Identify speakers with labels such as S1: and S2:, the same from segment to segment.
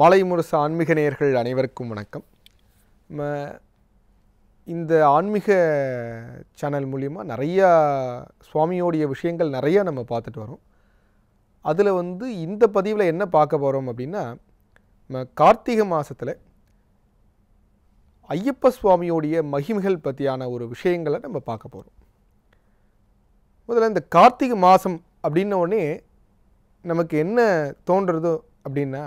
S1: மாலை முரசு ஆன்மீக நேயர்கள் அனைவருக்கும் வணக்கம் இந்த ஆன்மீக சேனல் மூலிமா நிறையா சுவாமியோடைய விஷயங்கள் நிறையா நம்ம பார்த்துட்டு வரோம் அதில் வந்து இந்த பதிவில் என்ன பார்க்க போகிறோம் அப்படின்னா கார்த்திகை மாதத்தில் ஐயப்ப சுவாமியோடைய மகிமைகள் பற்றியான ஒரு விஷயங்களை நம்ம பார்க்க போகிறோம் முதல்ல இந்த கார்த்திகை மாதம் அப்படின்ன உடனே நமக்கு என்ன தோன்றுறதோ அப்படின்னா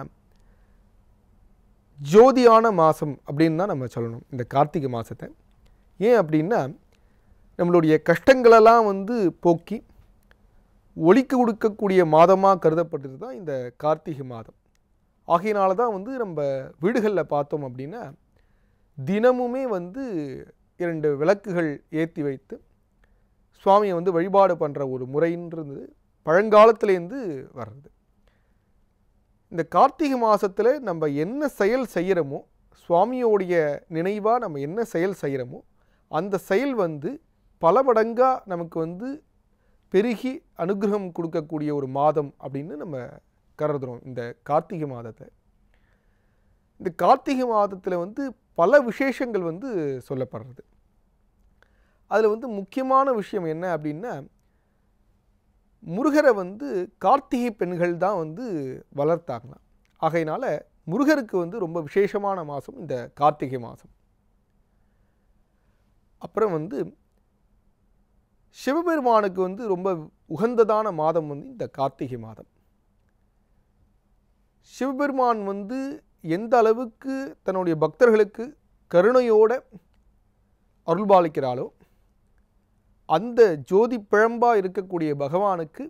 S1: ஜோதியான மாதம் அப்படின்னு தான் நம்ம சொல்லணும் இந்த கார்த்திகை மாதத்தை ஏன் அப்படின்னா நம்மளுடைய கஷ்டங்களெல்லாம் வந்து போக்கி ஒழிக்க கொடுக்கக்கூடிய மாதமாக கருதப்பட்டது தான் இந்த கார்த்திகை மாதம் ஆகையினால தான் வந்து நம்ம வீடுகளில் பார்த்தோம் அப்படின்னா தினமுமே வந்து இரண்டு விளக்குகள் ஏற்றி வைத்து சுவாமியை வந்து வழிபாடு பண்ணுற ஒரு முறைன்றது பழங்காலத்துலேருந்து வர்றது இந்த கார்த்திகை மாதத்தில் நம்ம என்ன செயல் செய்கிறோமோ சுவாமியோடைய நினைவாக நம்ம என்ன செயல் செய்கிறோமோ அந்த செயல் வந்து பல மடங்காக நமக்கு வந்து பெருகி அனுகிரகம் கொடுக்கக்கூடிய ஒரு மாதம் அப்படின்னு நம்ம கருதுகிறோம் இந்த கார்த்திகை மாதத்தை இந்த கார்த்திகை மாதத்தில் வந்து பல விசேஷங்கள் வந்து சொல்லப்படுறது அதில் வந்து முக்கியமான விஷயம் என்ன அப்படின்னா முருகரை வந்து கார்த்திகை பெண்கள் தான் வந்து வளர்த்தாங்களாம் ஆகையினால் முருகருக்கு வந்து ரொம்ப விசேஷமான மாதம் இந்த கார்த்திகை மாதம் அப்புறம் வந்து சிவபெருமானுக்கு வந்து ரொம்ப உகந்ததான மாதம் வந்து இந்த கார்த்திகை மாதம் சிவபெருமான் வந்து எந்த அளவுக்கு தன்னுடைய பக்தர்களுக்கு கருணையோடு அருள்பாலிக்கிறாளோ அந்த ஜோதி பிழம்பாக இருக்கக்கூடிய பகவானுக்கு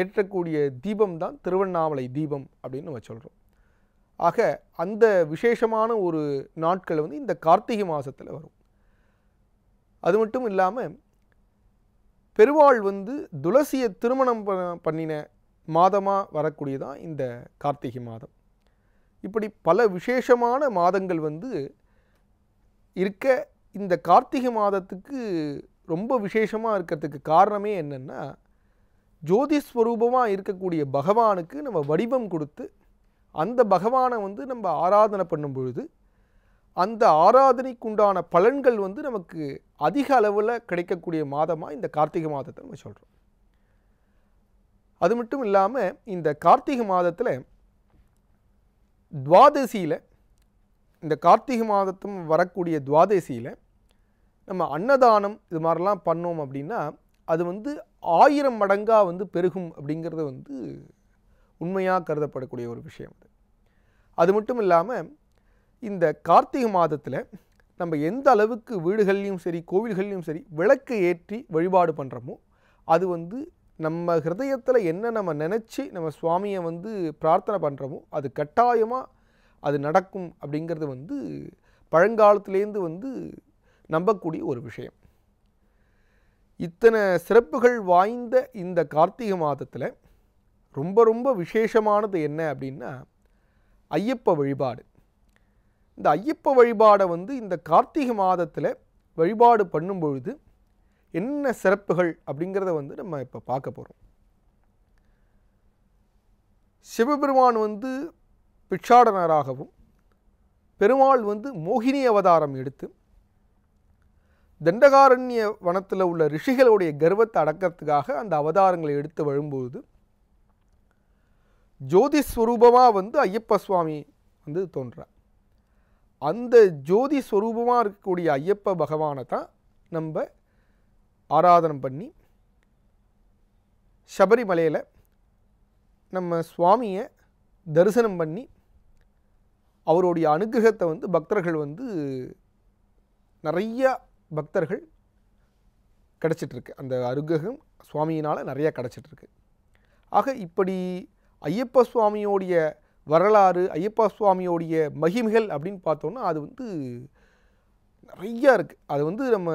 S1: ஏற்றக்கூடிய தீபம் தான் திருவண்ணாமலை தீபம் அப்படின்னு நம்ம சொல்கிறோம் ஆக அந்த விசேஷமான ஒரு நாட்கள் வந்து இந்த கார்த்திகை மாதத்தில் வரும் அது மட்டும் இல்லாமல் பெருவாள் வந்து துளசியை திருமணம் பண்ணின மாதமாக வரக்கூடியதான் இந்த கார்த்திகை மாதம் இப்படி பல விசேஷமான மாதங்கள் வந்து இருக்க இந்த கார்த்திகை மாதத்துக்கு ரொம்ப விசேஷமாக இருக்கிறதுக்கு காரணமே என்னென்னா ஜோதிஸ்வரூபமாக இருக்கக்கூடிய பகவானுக்கு நம்ம வடிவம் கொடுத்து அந்த பகவானை வந்து நம்ம ஆராதனை பண்ணும் பொழுது அந்த ஆராதனைக்குண்டான பலன்கள் வந்து நமக்கு அதிக அளவில் கிடைக்கக்கூடிய மாதமாக இந்த கார்த்திகை மாதத்தை நம்ம சொல்கிறோம் அது மட்டும் இல்லாமல் இந்த கார்த்திகை மாதத்தில் துவாதசியில் இந்த கார்த்திகை மாதத்தும் வரக்கூடிய துவாதசியில் நம்ம அன்னதானம் இது மாதிரிலாம் பண்ணோம் அப்படின்னா அது வந்து ஆயிரம் மடங்காக வந்து பெருகும் அப்படிங்கிறத வந்து உண்மையாக கருதப்படக்கூடிய ஒரு விஷயம் அது அது மட்டும் இல்லாமல் இந்த கார்த்திகை மாதத்தில் நம்ம எந்த அளவுக்கு வீடுகள்லையும் சரி கோவில்கள்லையும் சரி விளக்கு ஏற்றி வழிபாடு பண்ணுறோமோ அது வந்து நம்ம ஹிருதயத்தில் என்ன நம்ம நினச்சி நம்ம சுவாமியை வந்து பிரார்த்தனை பண்ணுறோமோ அது கட்டாயமாக அது நடக்கும் அப்படிங்கிறது வந்து பழங்காலத்துலேருந்து வந்து நம்பக்கூடிய ஒரு விஷயம் இத்தனை சிறப்புகள் வாய்ந்த இந்த கார்த்திகை மாதத்தில் ரொம்ப ரொம்ப விசேஷமானது என்ன அப்படின்னா ஐயப்ப வழிபாடு இந்த ஐயப்ப வழிபாடை வந்து இந்த கார்த்திகை மாதத்தில் வழிபாடு பண்ணும் பொழுது என்ன சிறப்புகள் அப்படிங்கிறத வந்து நம்ம இப்போ பார்க்க போகிறோம் சிவபெருமான் வந்து பிக்ஷாடனராகவும் பெருமாள் வந்து மோகினி அவதாரம் எடுத்து தண்டகாரண்ய வனத்தில் உள்ள ரிஷிகளுடைய கர்வத்தை அடக்கிறதுக்காக அந்த அவதாரங்களை எடுத்து வரும்போது ஜோதி ஸ்வரூபமாக வந்து ஐயப்ப சுவாமி வந்து தோன்றார் அந்த ஜோதி ஸ்வரூபமாக இருக்கக்கூடிய ஐயப்ப பகவானை தான் நம்ம ஆராதனம் பண்ணி சபரிமலையில் நம்ம சுவாமியை தரிசனம் பண்ணி அவருடைய அனுகிரகத்தை வந்து பக்தர்கள் வந்து நிறையா பக்தர்கள் கிடச்சிட்ருக்கு அந்த அருகம் சுவாமியினால் நிறையா கிடச்சிட்ருக்கு ஆக இப்படி ஐயப்ப சுவாமியோடைய வரலாறு ஐயப்பா சுவாமியோடைய மகிமைகள் அப்படின்னு பார்த்தோன்னா அது வந்து நிறையா இருக்குது அது வந்து நம்ம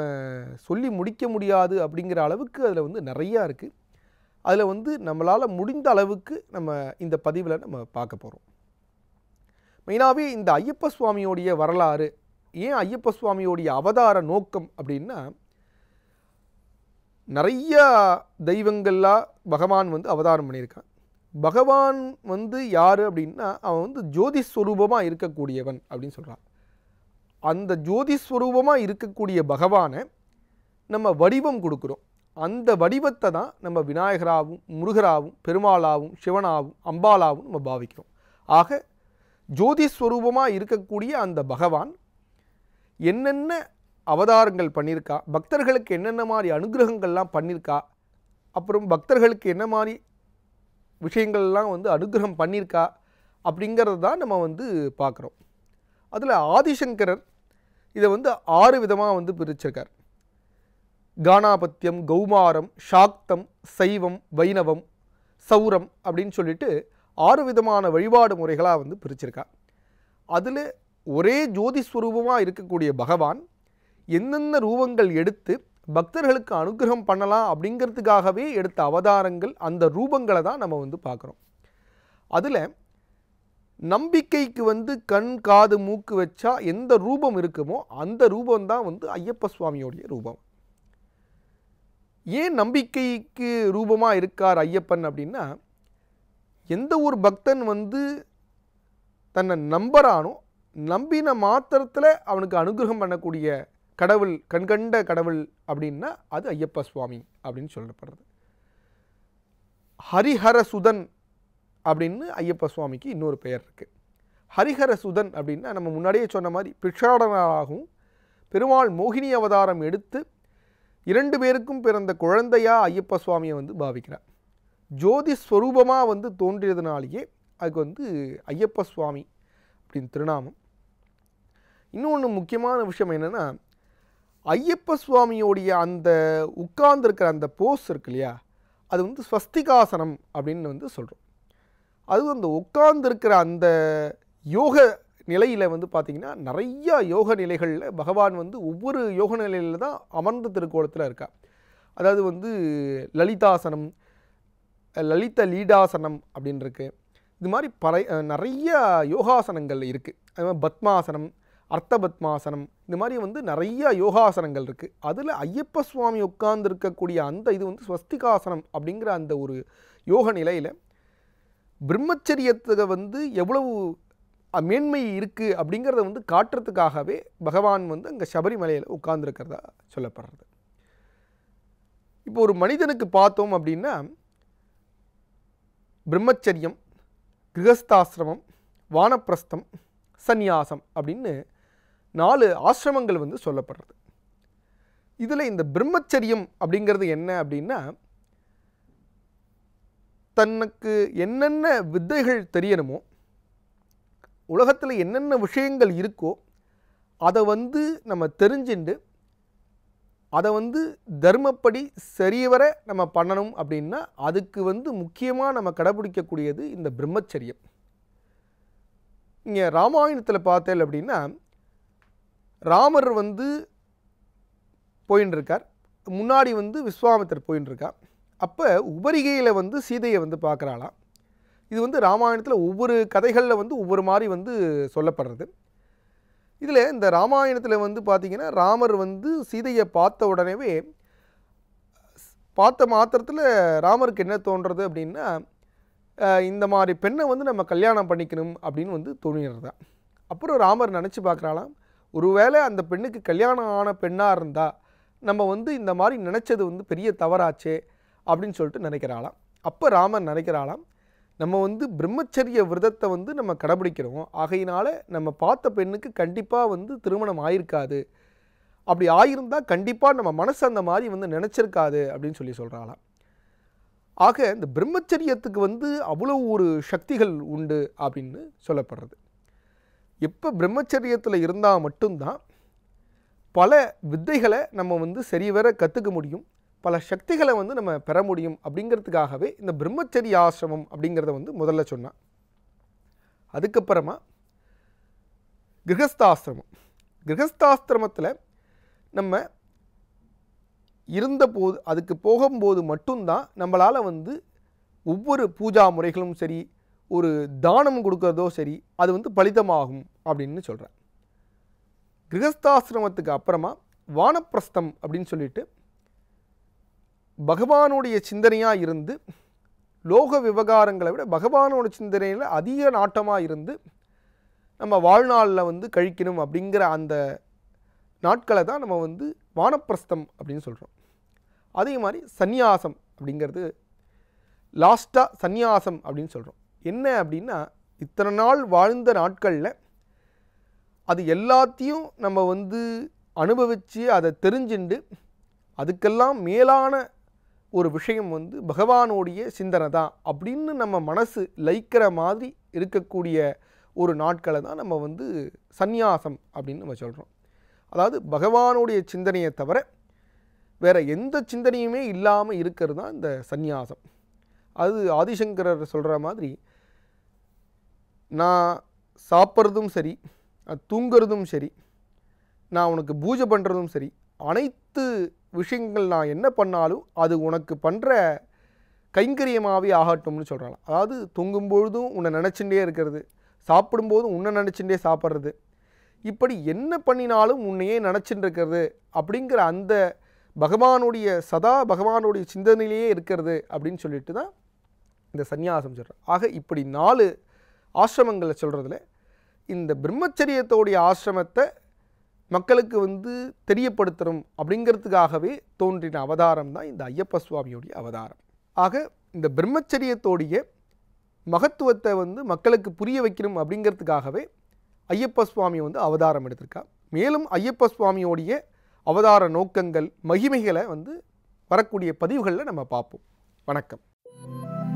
S1: சொல்லி முடிக்க முடியாது அப்படிங்கிற அளவுக்கு அதில் வந்து நிறையா இருக்குது அதில் வந்து நம்மளால் முடிந்த அளவுக்கு நம்ம இந்த பதிவில் நம்ம பார்க்க போகிறோம் மெயினாகவே இந்த ஐயப்ப சுவாமியோடைய வரலாறு ஏன் ஐயப்ப சுவாமியோடைய அவதார நோக்கம் அப்படின்னா நிறைய தெய்வங்கள்லாம் பகவான் வந்து அவதாரம் பண்ணியிருக்கான் பகவான் வந்து யார் அப்படின்னா அவன் வந்து ஜோதிஸ்வரூபமாக இருக்கக்கூடியவன் அப்படின்னு சொல்கிறான் அந்த ஜோதிஸ்வரூபமாக இருக்கக்கூடிய பகவானை நம்ம வடிவம் கொடுக்குறோம் அந்த வடிவத்தை தான் நம்ம விநாயகராகவும் முருகராகவும் பெருமாளாகவும் சிவனாகவும் அம்பாலாகவும் நம்ம பாவிக்கிறோம் ஆக ஜோதிஸ்வரூபமாக இருக்கக்கூடிய அந்த பகவான் என்னென்ன அவதாரங்கள் பண்ணியிருக்கா பக்தர்களுக்கு என்னென்ன மாதிரி அனுகிரகங்கள்லாம் பண்ணியிருக்கா அப்புறம் பக்தர்களுக்கு என்ன மாதிரி விஷயங்கள்லாம் வந்து அனுகிரகம் பண்ணியிருக்கா அப்படிங்கிறது தான் நம்ம வந்து பார்க்குறோம் அதில் ஆதிசங்கரர் இதை வந்து ஆறு விதமாக வந்து பிரிச்சிருக்கார் கானாபத்தியம் கௌமாரம் சாக்தம் சைவம் வைணவம் சௌரம் அப்படின்னு சொல்லிட்டு ஆறு விதமான வழிபாடு முறைகளாக வந்து பிரிச்சிருக்கா அதில் ஒரே ஜோதி ஸ்வரூபமாக இருக்கக்கூடிய பகவான் எந்தெந்த ரூபங்கள் எடுத்து பக்தர்களுக்கு அனுகிரகம் பண்ணலாம் அப்படிங்கிறதுக்காகவே எடுத்த அவதாரங்கள் அந்த ரூபங்களை தான் நம்ம வந்து பார்க்குறோம் அதில் நம்பிக்கைக்கு வந்து கண் காது மூக்கு வச்சா எந்த ரூபம் இருக்குமோ அந்த ரூபம் தான் வந்து ஐயப்ப சுவாமியோடைய ரூபம் ஏன் நம்பிக்கைக்கு ரூபமாக இருக்கார் ஐயப்பன் அப்படின்னா எந்த ஒரு பக்தன் வந்து தன்னை நம்பரானோ நம்பின மாத்திரத்தில் அவனுக்கு அனுகிரகம் பண்ணக்கூடிய கடவுள் கண்கண்ட கடவுள் அப்படின்னா அது ஐயப்ப சுவாமி அப்படின்னு சொல்லப்படுறது ஹரிஹர சுதன் அப்படின்னு ஐயப்ப சுவாமிக்கு இன்னொரு பெயர் இருக்குது ஹரிஹர சுதன் அப்படின்னா நம்ம முன்னாடியே சொன்ன மாதிரி பிக்ஷாடனாகவும் பெருமாள் மோகினி அவதாரம் எடுத்து இரண்டு பேருக்கும் பிறந்த குழந்தையாக ஐயப்ப சுவாமியை வந்து பாவிக்கிறார் ஜோதி ஸ்வரூபமாக வந்து தோன்றியதுனாலேயே அதுக்கு வந்து ஐயப்ப சுவாமி அப்படின்னு திருநாமம் இன்னொன்று முக்கியமான விஷயம் என்னென்னா ஐயப்ப சுவாமியோடைய அந்த உட்கார்ந்துருக்கிற அந்த போஸ் இருக்கு இல்லையா அது வந்து ஸ்வஸ்திகாசனம் அப்படின்னு வந்து சொல்கிறோம் அது அந்த உட்கார்ந்துருக்கிற அந்த யோக நிலையில் வந்து பார்த்திங்கன்னா நிறையா யோக நிலைகளில் பகவான் வந்து ஒவ்வொரு யோக நிலையில் தான் அமர்ந்த திருக்கோலத்தில் இருக்கா அதாவது வந்து லலிதாசனம் லலித லீடாசனம் அப்படின்னு இருக்குது இது மாதிரி பல நிறைய யோகாசனங்கள் இருக்குது அது மாதிரி பத்மாசனம் அர்த்தபத்மாசனம் இந்த மாதிரி வந்து நிறைய யோகாசனங்கள் இருக்குது அதில் ஐயப்ப சுவாமி உட்கார்ந்துருக்கக்கூடிய அந்த இது வந்து ஸ்வஸ்திகாசனம் அப்படிங்கிற அந்த ஒரு யோக நிலையில் பிரம்மச்சரியத்துக்கு வந்து எவ்வளவு மேன்மை இருக்குது அப்படிங்கிறத வந்து காட்டுறதுக்காகவே பகவான் வந்து அங்கே சபரிமலையில் உட்கார்ந்துருக்கிறதா சொல்லப்படுறது இப்போ ஒரு மனிதனுக்கு பார்த்தோம் அப்படின்னா பிரம்மச்சரியம் கிரகஸ்தாசிரமம் வானப்பிரஸ்தம் சந்நியாசம் அப்படின்னு நாலு ஆசிரமங்கள் வந்து சொல்லப்படுறது இதில் இந்த பிரம்மச்சரியம் அப்படிங்கிறது என்ன அப்படின்னா தனக்கு என்னென்ன வித்தைகள் தெரியணுமோ உலகத்தில் என்னென்ன விஷயங்கள் இருக்கோ அதை வந்து நம்ம தெரிஞ்சுண்டு அதை வந்து தர்மப்படி சரியவர நம்ம பண்ணணும் அப்படின்னா அதுக்கு வந்து முக்கியமாக நம்ம கடைபிடிக்கக்கூடியது இந்த பிரம்மச்சரியம் இங்கே ராமாயணத்தில் பார்த்தேன் அப்படின்னா ராமர் வந்து போயின்னு இருக்கார் முன்னாடி வந்து விஸ்வாமித்தர் போயின்னு அப்போ உபரிகையில் வந்து சீதையை வந்து பார்க்குறாளாம் இது வந்து ராமாயணத்தில் ஒவ்வொரு கதைகளில் வந்து ஒவ்வொரு மாதிரி வந்து சொல்லப்படுறது இதில் இந்த ராமாயணத்தில் வந்து பார்த்திங்கன்னா ராமர் வந்து சீதையை பார்த்த உடனேவே பார்த்த மாத்திரத்தில் ராமருக்கு என்ன தோன்றது அப்படின்னா இந்த மாதிரி பெண்ணை வந்து நம்ம கல்யாணம் பண்ணிக்கணும் அப்படின்னு வந்து தான் அப்புறம் ராமர் நினச்சி பார்க்குறாலாம் ஒருவேளை அந்த பெண்ணுக்கு கல்யாணம் ஆன பெண்ணாக இருந்தால் நம்ம வந்து இந்த மாதிரி நினச்சது வந்து பெரிய தவறாச்சே அப்படின்னு சொல்லிட்டு நினைக்கிறாளாம் அப்போ ராமன் நினைக்கிறாளாம் நம்ம வந்து பிரம்மச்சரிய விரதத்தை வந்து நம்ம கடைபிடிக்கிறோம் ஆகையினால நம்ம பார்த்த பெண்ணுக்கு கண்டிப்பாக வந்து திருமணம் ஆயிருக்காது அப்படி ஆயிருந்தால் கண்டிப்பாக நம்ம மனசு அந்த மாதிரி வந்து நினச்சிருக்காது அப்படின்னு சொல்லி சொல்கிறாளாம் ஆக இந்த பிரம்மச்சரியத்துக்கு வந்து அவ்வளோ ஒரு சக்திகள் உண்டு அப்படின்னு சொல்லப்படுறது எப்போ பிரம்மச்சரியத்தில் இருந்தால் மட்டும்தான் பல வித்தைகளை நம்ம வந்து சரிவர கற்றுக்க முடியும் பல சக்திகளை வந்து நம்ம பெற முடியும் அப்படிங்கிறதுக்காகவே இந்த பிரம்மச்சரிய ஆசிரமம் அப்படிங்கிறத வந்து முதல்ல சொன்னான் அதுக்கப்புறமா கிரகஸ்தாசிரமம் கிரகஸ்தாசிரமத்தில் நம்ம இருந்தபோது அதுக்கு போகும்போது மட்டும்தான் நம்மளால் வந்து ஒவ்வொரு பூஜா முறைகளும் சரி ஒரு தானம் கொடுக்கறதோ சரி அது வந்து பலிதமாகும் அப்படின்னு சொல்கிறேன் கிரகஸ்தாசிரமத்துக்கு அப்புறமா வானப்பிரஸ்தம் அப்படின்னு சொல்லிட்டு பகவானுடைய சிந்தனையாக இருந்து லோக விவகாரங்களை விட பகவானோட சிந்தனையில் அதிக நாட்டமாக இருந்து நம்ம வாழ்நாளில் வந்து கழிக்கணும் அப்படிங்கிற அந்த நாட்களை தான் நம்ம வந்து வானப்பிரஸ்தம் அப்படின்னு சொல்கிறோம் அதே மாதிரி சந்நியாசம் அப்படிங்கிறது லாஸ்ட்டாக சந்நியாசம் அப்படின்னு சொல்கிறோம் என்ன அப்படின்னா இத்தனை நாள் வாழ்ந்த நாட்களில் அது எல்லாத்தையும் நம்ம வந்து அனுபவித்து அதை தெரிஞ்சுண்டு அதுக்கெல்லாம் மேலான ஒரு விஷயம் வந்து பகவானோடைய சிந்தனை தான் அப்படின்னு நம்ம மனசு லயிக்கிற மாதிரி இருக்கக்கூடிய ஒரு நாட்களை தான் நம்ம வந்து சந்நியாசம் அப்படின்னு நம்ம சொல்கிறோம் அதாவது பகவானுடைய சிந்தனையை தவிர வேறு எந்த சிந்தனையுமே இல்லாமல் இருக்கிறது தான் இந்த சந்நியாசம் அது ஆதிசங்கரர் சொல்கிற மாதிரி நான் சாப்பிட்றதும் சரி தூங்கிறதும் சரி நான் உனக்கு பூஜை பண்ணுறதும் சரி அனைத்து விஷயங்கள் நான் என்ன பண்ணாலும் அது உனக்கு பண்ணுற கைங்கரியமாகவே ஆகட்டும்னு சொல்கிறாங்க அதாவது தூங்கும்பொழுதும் உன்னை நினச்சிட்டே இருக்கிறது சாப்பிடும்போதும் உன்னை நினச்சிட்டே சாப்பிட்றது இப்படி என்ன பண்ணினாலும் உன்னையே நினச்சிட்டு இருக்கிறது அப்படிங்கிற அந்த பகவானுடைய சதா பகவானுடைய சிந்தனையிலேயே இருக்கிறது அப்படின்னு சொல்லிட்டு தான் இந்த சந்நியாசம் சொல்கிறேன் ஆக இப்படி நாலு ஆசிரமங்களை சொல்கிறதுல இந்த பிரம்மச்சரியத்தோடைய ஆசிரமத்தை மக்களுக்கு வந்து தெரியப்படுத்தணும் அப்படிங்கிறதுக்காகவே தோன்றின அவதாரம் தான் இந்த ஐயப்ப சுவாமியுடைய அவதாரம் ஆக இந்த பிரம்மச்சரியத்தோடைய மகத்துவத்தை வந்து மக்களுக்கு புரிய வைக்கணும் அப்படிங்கிறதுக்காகவே ஐயப்ப சுவாமி வந்து அவதாரம் எடுத்திருக்கா மேலும் ஐயப்ப சுவாமியோடைய அவதார நோக்கங்கள் மகிமைகளை வந்து வரக்கூடிய பதிவுகளில் நம்ம பார்ப்போம் வணக்கம்